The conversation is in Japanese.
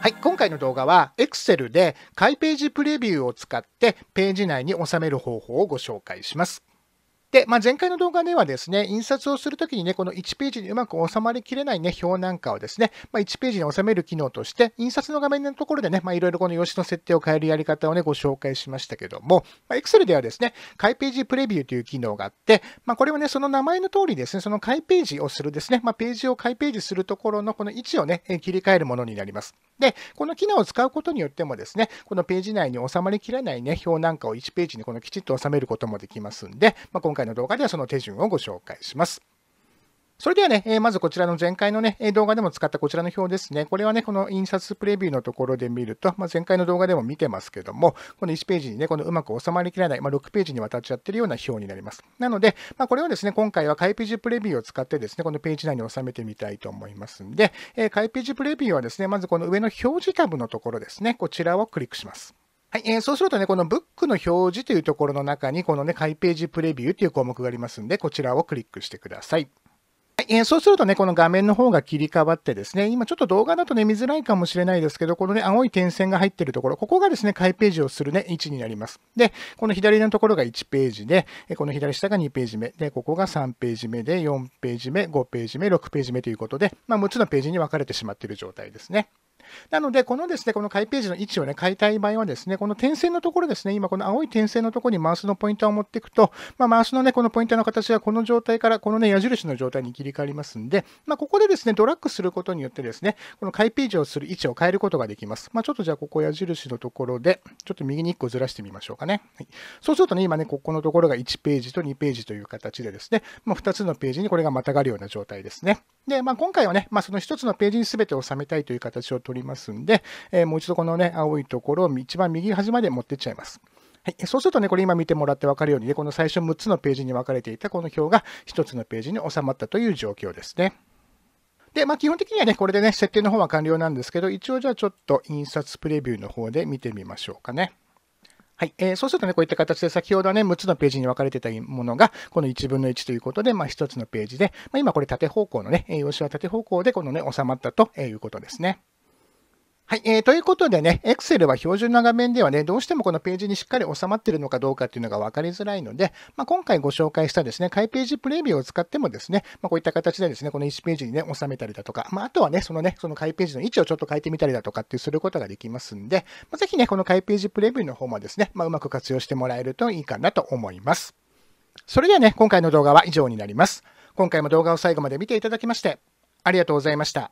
はい、今回の動画は Excel で開ページプレビューを使ってページ内に収める方法をご紹介します。で、まあ、前回の動画ではですね、印刷をするときにね、この1ページにうまく収まりきれないね、表なんかをですね、まあ、1ページに収める機能として、印刷の画面のところでね、まあ、いろいろこの用紙の設定を変えるやり方をね、ご紹介しましたけども、まあ、Excel ではですね、開ページプレビューという機能があって、まあ、これはね、その名前の通りですね、その開ページをするですね、まあ、ページを開ページするところのこの位置をね、切り替えるものになります。で、この機能を使うことによってもですね、このページ内に収まりきれないね、表なんかを1ページにこのきちっと収めることもできますんで、まあ回の動画ではその手順をご紹介します。それではね、えまずこちらの前回のね、動画でも使ったこちらの表ですね。これはね、この印刷プレビューのところで見ると、まあ、前回の動画でも見てますけども、この1ページにね、このうまく収まりきらない、まあ、6ページにわたっちゃってるような表になります。なので、まあ、これをですね、今回は開ページプレビューを使ってですね、このページ内に収めてみたいと思いますんで、えー、開ページプレビューはですね、まずこの上の表示タブのところですね、こちらをクリックします。はい、えー、そうするとね、このブックの表示というところの中に、このね、開ページプレビューという項目がありますんで、こちらをクリックしてください。はい、えー、そうするとね、この画面の方が切り替わってですね、今ちょっと動画だとね、見づらいかもしれないですけど、このね、青い点線が入ってるところ、ここがですね、開ページをするね、位置になります。で、この左のところが1ページで、この左下が2ページ目、で、ここが3ページ目で、4ページ目、5ページ目、6ページ目ということで、まあ、6つのページに分かれてしまっている状態ですね。なので、このですね、このいページの位置をね、変えたい場合はですね、この点線のところですね、今この青い点線のところにマウスのポイントを持っていくと、まあ、マウスのね、このポイントの形はこの状態から、このね、矢印の状態に切り替わりますんで、まあ、ここでですね、ドラッグすることによってですね、このいページをする位置を変えることができます。まあ、ちょっとじゃあ、ここ矢印のところで、ちょっと右に1個ずらしてみましょうかね。はい、そうするとね、今ね、ここのところが1ページと2ページという形でですね、まあ、2つのページにこれがまたがるような状態ですね。で、まあ、今回はね、まあ、その1つのページに全て収めたいという形を取りりますんで、えー、もう一度このね、青いところを一番右端まで持ってっちゃいます。はい、そうするとね、これ今見てもらってわかるようにね、この最初6つのページに分かれていたこの表が1つのページに収まったという状況ですね。で、まあ、基本的にはね、これでね、設定の方は完了なんですけど、一応じゃあちょっと印刷プレビューの方で見てみましょうかね。はい。えー、そうするとね、こういった形で先ほどはね、6つのページに分かれてたものが、この1分の1ということで、まあ、1つのページで、まあ、今これ縦方向のね、用紙は縦方向でこのね、収まったということですね。はい、えー。ということでね、Excel は標準の画面ではね、どうしてもこのページにしっかり収まってるのかどうかっていうのが分かりづらいので、まあ、今回ご紹介したですね、開ページプレビューを使ってもですね、まあ、こういった形でですね、この1ページにね、収めたりだとか、まあ、あとはね、そのね、その開ページの位置をちょっと変えてみたりだとかっていうすることができますんで、まあ、ぜひね、この開ページプレビューの方もですね、まあ、うまく活用してもらえるといいかなと思います。それではね、今回の動画は以上になります。今回も動画を最後まで見ていただきまして、ありがとうございました。